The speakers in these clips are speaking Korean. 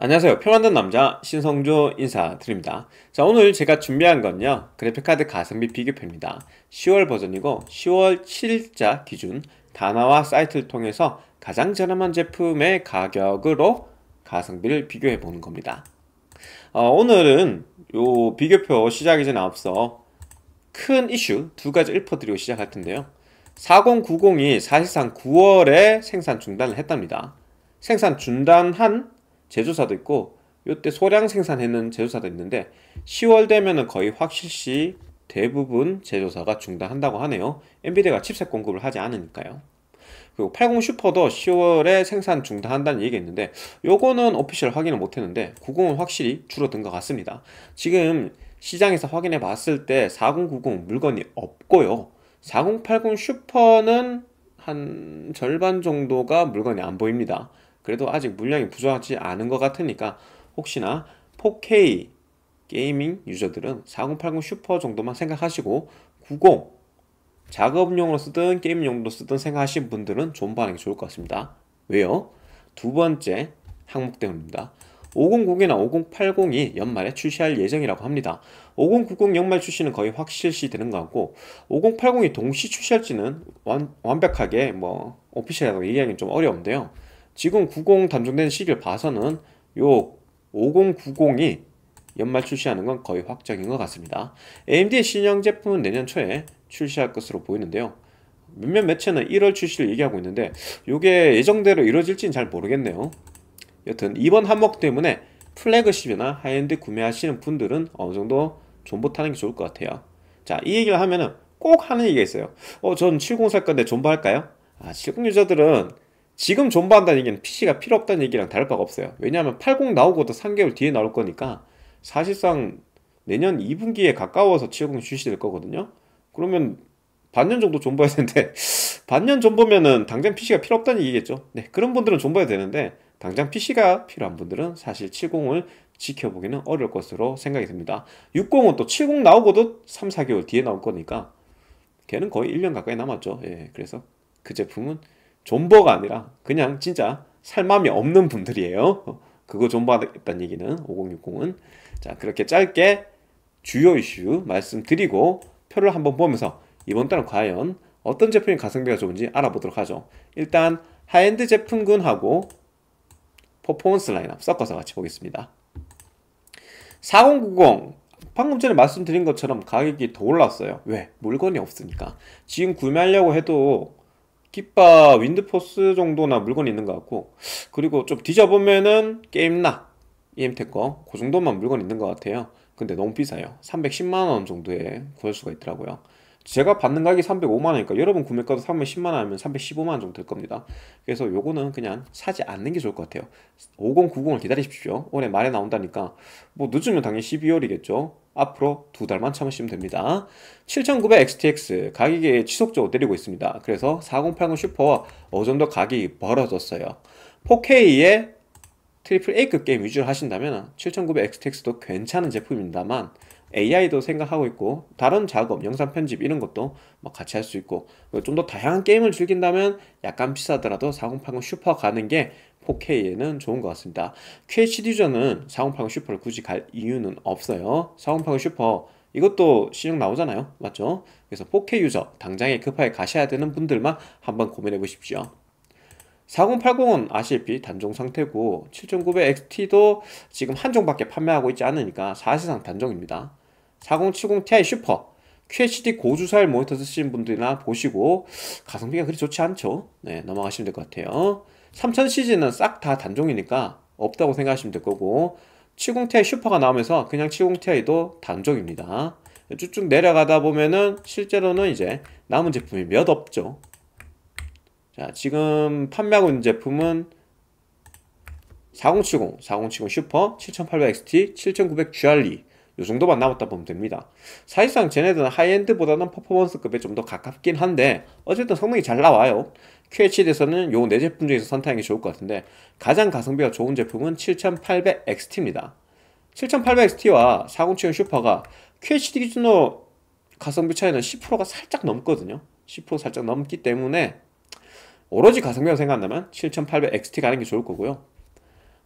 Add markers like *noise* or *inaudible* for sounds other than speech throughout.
안녕하세요. 표 만든 남자 신성조 인사드립니다. 자, 오늘 제가 준비한 건요. 그래픽카드 가성비 비교표입니다. 10월 버전이고 10월 7일자 기준 단화와 사이트를 통해서 가장 저렴한 제품의 가격으로 가성비를 비교해 보는 겁니다. 어, 오늘은 요 비교표 시작이 전에 앞서 큰 이슈 두 가지 읊어드리고 시작할 텐데요. 4090이 사실상 9월에 생산 중단을 했답니다. 생산 중단한 제조사도 있고 요때 소량 생산하는 제조사도 있는데 10월 되면은 거의 확실시 대부분 제조사가 중단한다고 하네요. 엔비디아가 칩셋 공급을 하지 않으니까요. 그리고 80 슈퍼도 10월에 생산 중단한다는 얘기가 있는데 요거는 오피셜 확인을 못했는데 90은 확실히 줄어든 것 같습니다. 지금 시장에서 확인해 봤을 때 4090 물건이 없고요. 4080 슈퍼는 한 절반 정도가 물건이 안 보입니다. 그래도 아직 물량이 부족하지 않은 것 같으니까 혹시나 4K 게이밍 유저들은 4080 슈퍼 정도만 생각하시고 90 작업용으로 쓰든 게임용으로 쓰든 생각하신 분들은 존버하는 게 좋을 것 같습니다. 왜요? 두 번째 항목 때문입니다. 5090이나 5080이 연말에 출시할 예정이라고 합니다. 5090 연말 출시는 거의 확실시 되는 것 같고 5080이 동시 출시할지는 완, 완벽하게 뭐 오피셜이라고 얘기하기는 좀 어려운데요. 지금 90 단종된 시를 봐서는 요 5090이 연말 출시하는 건 거의 확정인 것 같습니다. AMD의 신형 제품은 내년 초에 출시할 것으로 보이는데요. 몇몇 매체는 1월 출시를 얘기하고 있는데 이게 예정대로 이루어질지는 잘 모르겠네요. 여튼 이번 한몫 때문에 플래그십이나 하이엔드 구매하시는 분들은 어느 정도 존버타는 게 좋을 것 같아요. 자, 이 얘기를 하면은 꼭 하는 얘기가 있어요. 어, 전 70 살 건데 존버할까요? 아, 70 유저들은 지금 존버한다는 얘기는 PC가 필요 없다는 얘기랑 다를 바가 없어요. 왜냐하면 80 나오고도 3개월 뒤에 나올 거니까 사실상 내년 2분기에 가까워서 750 출시될 거거든요. 그러면 반년 정도 존버해야 되는데 *laughs* 반년 존버면은 당장 PC가 필요 없다는 얘기겠죠. 네, 그런 분들은 존버해야 되는데 당장 PC가 필요한 분들은 사실 70을 지켜보기는 어려울 것으로 생각이 듭니다. 60은 또 70 나오고도 3, 4개월 뒤에 나올 거니까 걔는 거의 1년 가까이 남았죠. 예, 그래서 그 제품은 존버가 아니라 그냥 진짜 살맘이 없는 분들이에요. 그거 존버하겠다는 얘기는 5060은 자 그렇게 짧게 주요 이슈 말씀드리고 표를 한번 보면서 이번 달은 과연 어떤 제품이 가성비가 좋은지 알아보도록 하죠. 일단 하엔드 제품군하고 퍼포먼스 라인업 섞어서 같이 보겠습니다. 4090 방금 전에 말씀드린 것처럼 가격이 더 올랐어요. 왜? 물건이 없으니까. 지금 구매하려고 해도 깃바 윈드포스 정도나 물건이 있는 것 같고 그리고 좀 뒤져보면은 게임나 EM텍 거그 정도만 물건 이 있는 것 같아요 근데 너무 비싸요 310만원 정도에 구할 수가 있더라고요 제가 받는 가격이 305만원이니까 여러분 구매가도 310만원 하면 315만원 정도 될 겁니다 그래서 요거는 그냥 사지 않는 게 좋을 것 같아요 5090을 기다리십시오 올해 말에 나온다니까 뭐 늦으면 당연히 12월이겠죠 앞으로 두 달만 참으시면 됩니다. 7900XTX 가격이 지속적으로 내리고 있습니다. 그래서 4080 슈퍼와 어느 정도 가격이 벌어졌어요. 4 k 의 트리플 A급 게임 위주로 하신다면 7900XTX도 괜찮은 제품입니다만 AI도 생각하고 있고 다른 작업, 영상 편집 이런 것도 뭐 같이 할 수 있고 뭐 좀더 다양한 게임을 즐긴다면 약간 비싸더라도 4080 슈퍼 가는 게 4K에는 좋은 것 같습니다. QHD전은 408 0 슈퍼를 굳이 갈 이유는 없어요. 408 0 슈퍼 이것도 신형 나오잖아요. 맞죠? 그래서 4K 유저 당장에 급하게 가셔야 되는 분들만 한번 고민해 보십시오. 4080은 아시피 단종 상태고 7900XT도 지금 한종밖에 판매하고 있지 않으니까 사실상 단종입니다. 4070 Ti 슈퍼 QHD 고주사율 모니터 쓰시는 분들이나 보시고 가성비가 그리 좋지 않죠? 네 넘어가시면 될 것 같아요. 3000cg는 싹 다 단종이니까 없다고 생각하시면 될 거고 70ti 슈퍼가 나오면서 그냥 70ti도 단종입니다 쭉쭉 내려가다 보면은 실제로는 이제 남은 제품이 몇 없죠 자 지금 판매하고 있는 제품은 4070, 4070 슈퍼, 7800XT, 7900GRE 요 정도만 남았다 보면 됩니다 사실상 쟤네들은 하이엔드보다는 퍼포먼스급에 좀 더 가깝긴 한데 어쨌든 성능이 잘 나와요 QHD에서는 요 네 제품 중에서 선택하는 게 좋을 것 같은데 가장 가성비가 좋은 제품은 7800XT입니다. 7800XT와 4070 슈퍼가 QHD 기준으로 가성비 차이는 10%가 살짝 넘거든요. 10% 살짝 넘기 때문에 오로지 가성비라고 생각한다면 7800XT 가는 게 좋을 거고요.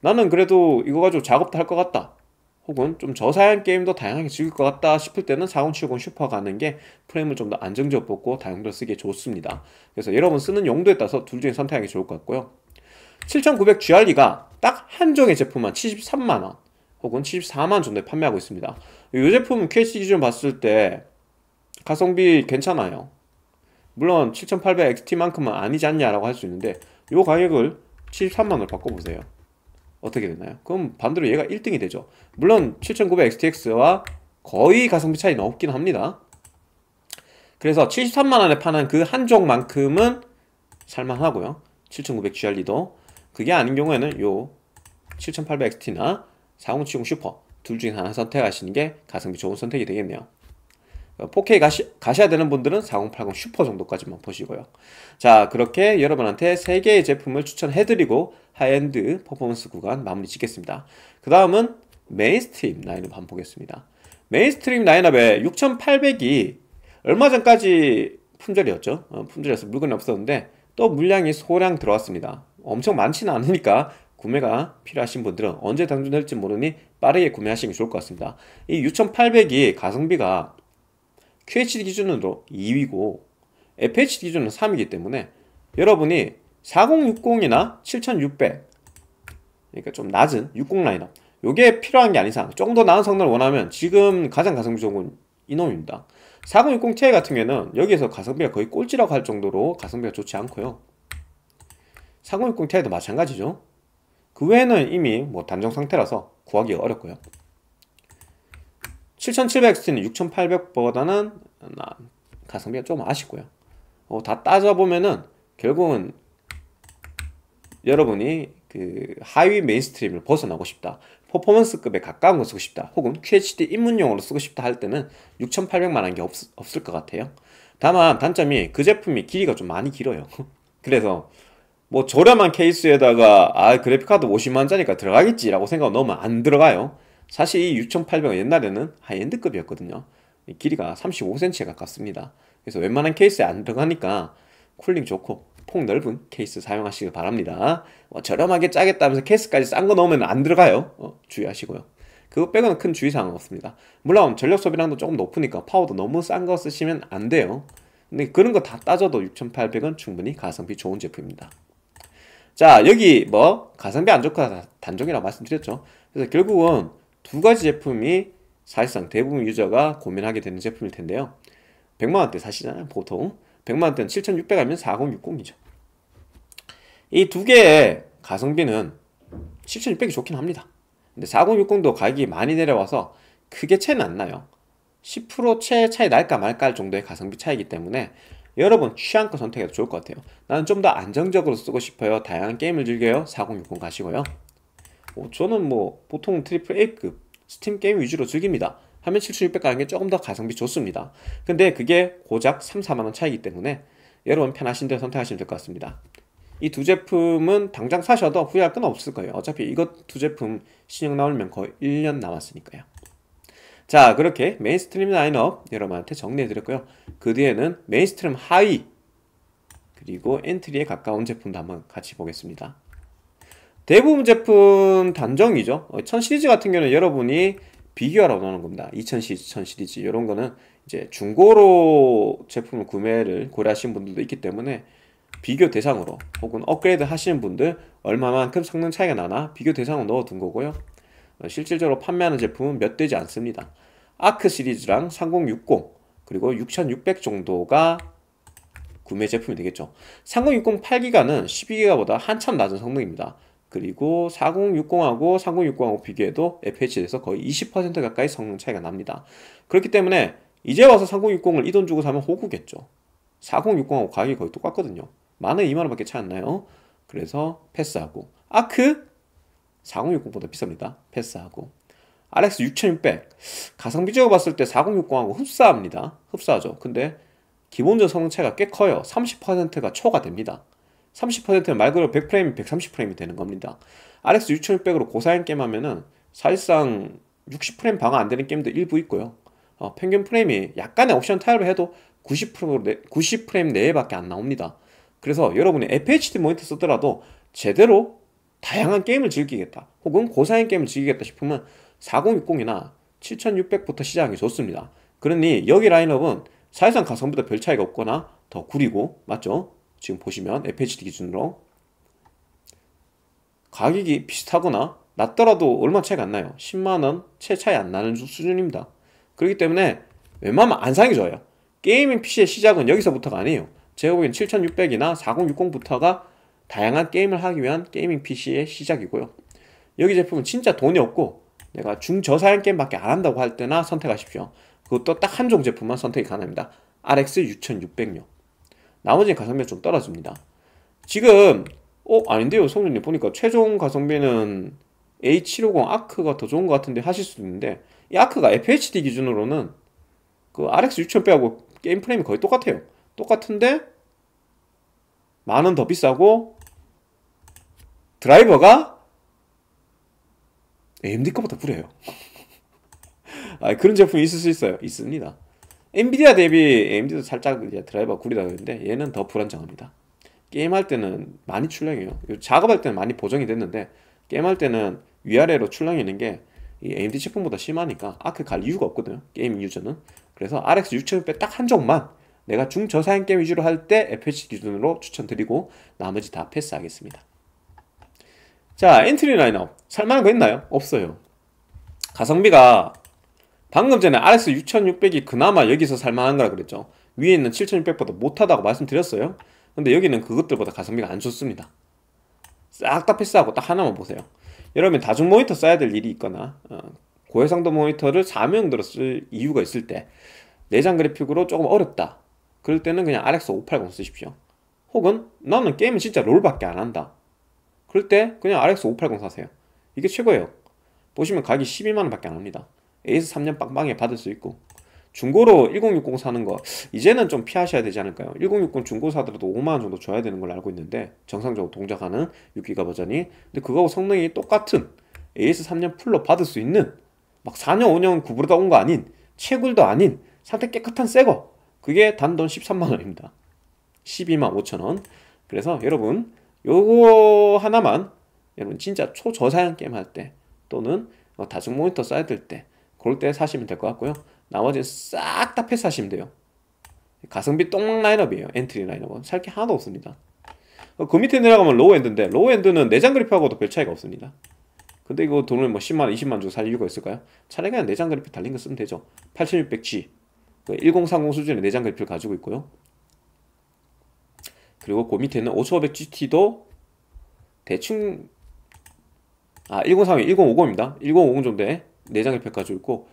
나는 그래도 이거 가지고 작업도 할 것 같다. 혹은 좀 저사양 게임도 다양하게 즐길 것 같다 싶을 때는 4070 슈퍼 가는 게 프레임을 좀 더안정적으 뽑고 다용도 쓰기에 좋습니다. 그래서 여러분 쓰는 용도에 따라서 둘 중에 선택하기 좋을 것 같고요. 7900 GRE가 딱 한 종의 제품만 73만원 혹은 74만원 정도에 판매하고 있습니다. 이 제품은 QHD 기준 봤을 때 가성비 괜찮아요. 물론 7800 XT만큼은 아니지 않냐라고 할 수 있는데 이 가격을 73만원을 바꿔보세요. 어떻게 되나요? 그럼 반대로 얘가 1등이 되죠. 물론 7900XTX와 거의 가성비 차이는 없긴 합니다. 그래서 73만원에 파는 그 한쪽만큼은 살만하고요. 7900 GRD도 그게 아닌 경우에는 요 7800XT나 4070 슈퍼 둘 중에 하나 선택하시는 게 가성비 좋은 선택이 되겠네요. 4K 가시, 가셔야 되는 분들은 4080 슈퍼 정도까지만 보시고요. 자, 그렇게 여러분한테 3개의 제품을 추천해드리고 하이엔드 퍼포먼스 구간 마무리 짓겠습니다. 그 다음은 메인스트림 라인업 한번 보겠습니다. 메인스트림 라인업에 6800이 얼마 전까지 품절이었죠. 품절이어서 물건이 없었는데 또 물량이 소량 들어왔습니다. 엄청 많지는 않으니까 구매가 필요하신 분들은 언제 당첨될지 모르니 빠르게 구매하시는 게 좋을 것 같습니다. 이 6800이 가성비가 QHD 기준으로 2위고 FHD 기준은 3위이기 때문에 여러분이 4060이나 7600 그러니까 좀 낮은 60 라인업 요게 필요한 게 아닌 이상 조금 더 나은 성능을 원하면 지금 가장 가성비 좋은 건 이놈입니다 4060 Ti 같은 경우에는 여기에서 가성비가 거의 꼴찌라고 할 정도로 가성비가 좋지 않고요 4060 Ti도 마찬가지죠 그 외에는 이미 뭐 단종 상태라서 구하기 어렵고요 7700XT는 6800보다는 가성비가 조금 아쉽고요. 어, 다 따져보면은 결국은 여러분이 그 하위 메인스트림을 벗어나고 싶다. 퍼포먼스급에 가까운 걸 쓰고 싶다. 혹은 QHD 입문용으로 쓰고 싶다 할 때는 6800만한 게 없, 없을 것 같아요. 다만 단점이 그 제품이 길이가 좀 많이 길어요. *laughs* 그래서 뭐 저렴한 케이스에다가 아 그래픽카드 50만짜리니까 원 들어가겠지라고 생각하면 너무 안 들어가요. 사실 이 6800은 옛날에는 하이엔드급이었거든요. 길이가 35cm에 가깝습니다. 그래서 웬만한 케이스에 안 들어가니까 쿨링 좋고 폭 넓은 케이스 사용하시길 바랍니다. 어, 저렴하게 짜겠다면서 케이스까지 싼 거 넣으면 안 들어가요. 어, 주의하시고요. 그거 빼고는 큰 주의사항은 없습니다. 물론 전력 소비량도 조금 높으니까 파워도 너무 싼 거 쓰시면 안 돼요. 근데 그런 거 다 따져도 6800은 충분히 가성비 좋은 제품입니다. 자 여기 뭐 가성비 안 좋고 단종이라고 말씀드렸죠. 그래서 결국은 두 가지 제품이 사실상 대부분 유저가 고민하게 되는 제품일 텐데요. 100만원대 사시잖아요, 보통. 100만원대는 7600하면 4060이죠. 이 두 개의 가성비는 7600이 좋긴 합니다. 근데 4060도 가격이 많이 내려와서 크게 차이는 안 나요. 10%채 차이 날까 말까 할 정도의 가성비 차이기 때문에 여러분 취향껏 선택해도 좋을 것 같아요. 나는 좀 더 안정적으로 쓰고 싶어요. 다양한 게임을 즐겨요. 4060 가시고요. 뭐 저는 뭐 보통 트리플 A급 스팀 게임 위주로 즐깁니다. 화면7600 가는 게 조금 더 가성비 좋습니다. 근데 그게 고작 3, 4만원 차이기 때문에 여러분 편하신 대로 선택하시면 될 것 같습니다. 이 두 제품은 당장 사셔도 후회할 건 없을 거예요. 어차피 이것 두 제품 신형 나오면 거의 1년 남았으니까요. 자 그렇게 메인스트림 라인업 여러분한테 정리해드렸고요. 그 뒤에는 메인스트림 하위 그리고 엔트리에 가까운 제품도 한번 같이 보겠습니다. 대부분 제품 단정이죠 1000 어, 시리즈 같은 경우는 여러분이 비교하라고 나오는 겁니다 2000 시리즈, 1000 시리즈 이런 거는 이제 중고로 제품을 구매를 고려하시는 분들도 있기 때문에 비교 대상으로 혹은 업그레이드 하시는 분들 얼마만큼 성능 차이가 나나 비교 대상으로 넣어둔 거고요 어, 실질적으로 판매하는 제품은 몇 되지 않습니다 아크 시리즈랑 3060 그리고 6600 정도가 구매 제품이 되겠죠 3060 8기가는 12기가보다 한참 낮은 성능입니다 그리고 4060하고 3060하고 비교해도 FHD에서 거의 20% 가까이 성능 차이가 납니다. 그렇기 때문에 이제 와서 3060을 이 돈 주고 사면 호구겠죠. 4060하고 가격이 거의 똑같거든요. 만원 2만원밖에 차이 안 나요. 그래서 패스하고 아크 4060보다 그 비쌉니다. 패스하고 RX 6600 가성비적으로 봤을 때 4060하고 흡사합니다. 흡사하죠. 근데 기본적 성능 차이가 꽤 커요. 30%가 초과됩니다. 30%는 말 그대로 100프레임이 130프레임이 되는 겁니다. RX 6600으로 고사양 게임 하면은 사실상 60프레임 방어 안 되는 게임도 일부 있고요. 어, 평균 프레임이 약간의 옵션 타협을 해도 90프레임, 내, 에밖에안 나옵니다. 그래서 여러분이 FHD 모니터 쓰더라도 제대로 다양한 게임을 즐기겠다 혹은 고사양 게임을 즐기겠다 싶으면 4060이나 7600부터 시작하기 좋습니다. 그러니 여기 라인업은 사실상 가성비보다 별 차이가 없거나 더 구리고 맞죠? 지금 보시면 FHD 기준으로 가격이 비슷하거나 낮더라도 얼마 차이가 안 나요 10만원 채 차이 안 나는 수준입니다 그렇기 때문에 웬만하면 안 사는 게 좋아요 게이밍 PC의 시작은 여기서부터가 아니에요 제가 보기엔 7600이나 4060부터가 다양한 게임을 하기 위한 게이밍 PC의 시작이고요 여기 제품은 진짜 돈이 없고 내가 중저사양 게임밖에 안 한다고 할 때나 선택하십시오 그것도 딱 한 종 제품만 선택이 가능합니다 RX 6600요 나머지 가성비가좀 떨어집니다. 지금 어? 아닌데요 성준님 보니까 최종 가성비는 A750 아크가 더 좋은 것 같은데 하실 수도 있는데 이 아크가 FHD 기준으로는 그 RX 6000 빼하고 게임 프레임이 거의 똑같아요 똑같은데 만 원 더 비싸고 드라이버가 AMD 거보다 불해요 *laughs* 아, 그런 제품이 있을 수 있어요 있습니다 엔비디아 대비 AMD도 살짝 이제 드라이버 구리다 그랬는데 얘는 더 불안정합니다. 게임할 때는 많이 출렁해요. 작업할 때는 많이 보정이 됐는데 게임할 때는 위아래로 출렁이는 게 이 AMD 제품보다 심하니까 아크 갈 이유가 없거든요. 게임 유저는. 그래서 RX 6 0 0 0딱한 종만 내가 중저사양 게임 위주로 할 때 FHD 기준으로 추천드리고 나머지 다 패스하겠습니다. 자 엔트리 라인업 살만한 거 있나요? 없어요. 가성비가 방금 전에 RS 6600이 그나마 여기서 살만한 거라 그랬죠 위에 있는 7600보다 못하다고 말씀드렸어요 근데 여기는 그것들보다 가성비가 안 좋습니다 싹 다 패스하고 딱 하나만 보세요 여러분 다중 모니터 써야 될 일이 있거나 어, 고해상도 모니터를 4명들어 쓸 이유가 있을 때 내장 그래픽으로 조금 어렵다 그럴 때는 그냥 RX 580 쓰십시오 혹은 나는 게임은 진짜 롤밖에 안 한다 그럴 때 그냥 RX 580 사세요 이게 최고예요 보시면 가격이 12만원 밖에 안 합니다 A에서 3년 빵빵하게 받을 수 있고 중고로 1060 사는 거 이제는 좀 피하셔야 되지 않을까요? 1060 중고 사더라도 5만원 정도 줘야 되는 걸로 알고 있는데 정상적으로 동작하는 6기가 버전이 근데 그거하고 성능이 똑같은 AS 3년 풀로 받을 수 있는 막 4년 5년 구부러다온 거 아닌 채굴도 아닌 상태 깨끗한 새거 그게 단돈 13만원입니다 12만 5천원 그래서 여러분 요거 하나만 여러분 진짜 초저사양 게임 할 때 또는 어 다중 모니터 써야 될때 그럴 때 사시면 될 것 같고요. 나머지는 싹 다 패스하시면 돼요. 가성비 똥 라인업이에요. 엔트리 라인업은. 살 게 하나도 없습니다. 어, 그 밑에 내려가면 로우엔드인데 로우엔드는 내장 그래프하고도 별 차이가 없습니다. 근데 이거 돈을 뭐 10만원, 20만원 주고 살 이유가 있을까요? 차라리 그냥 내장 그래프 달린 거 쓰면 되죠. 8600G. 그1030 수준의 내장 그래프를 가지고 있고요. 그리고 그 밑에는 5500GT도 대충 아 1030, 1050입니다. 1050 정도에 내장 결핍 가지고 있고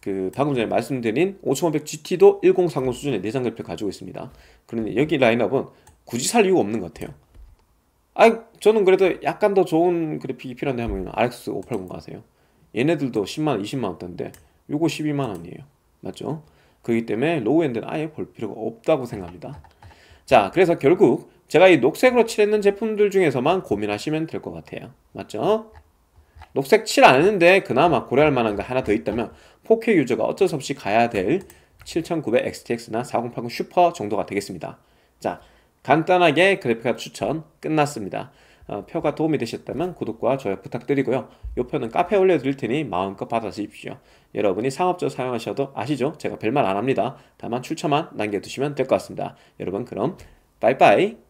그 방금 전에 말씀드린 5500 GT도 1030 수준의 내장 결핍 가지고 있습니다. 그런데 여기 라인업은 굳이 살 이유가 없는 것 같아요. 아, 저는 그래도 약간 더 좋은 그래픽이 필요한데 하면 RX 580 가세요. 얘네들도 10만 20만 원대인데 요거 12만 원이에요. 맞죠? 그렇기 때문에 로우엔드는 아예 볼 필요가 없다고 생각합니다. 자, 그래서 결국 제가 이 녹색으로 칠했는 제품들 중에서만 고민하시면 될 것 같아요. 맞죠? 녹색 칠 안했는데 그나마 고려할 만한 거 하나 더 있다면 4K 유저가 어쩔 수 없이 가야 될 7900XTX나 4080 슈퍼 정도가 되겠습니다. 자, 간단하게 그래픽카 추천 끝났습니다. 어, 표가 도움이 되셨다면 구독과 좋아요 부탁드리고요. 이 표는 카페에 올려드릴 테니 마음껏 받아주십시오. 여러분이 상업적으로 사용하셔도 아시죠? 제가 별말 안 합니다. 다만 출처만 남겨두시면 될 것 같습니다. 여러분 그럼 빠이빠이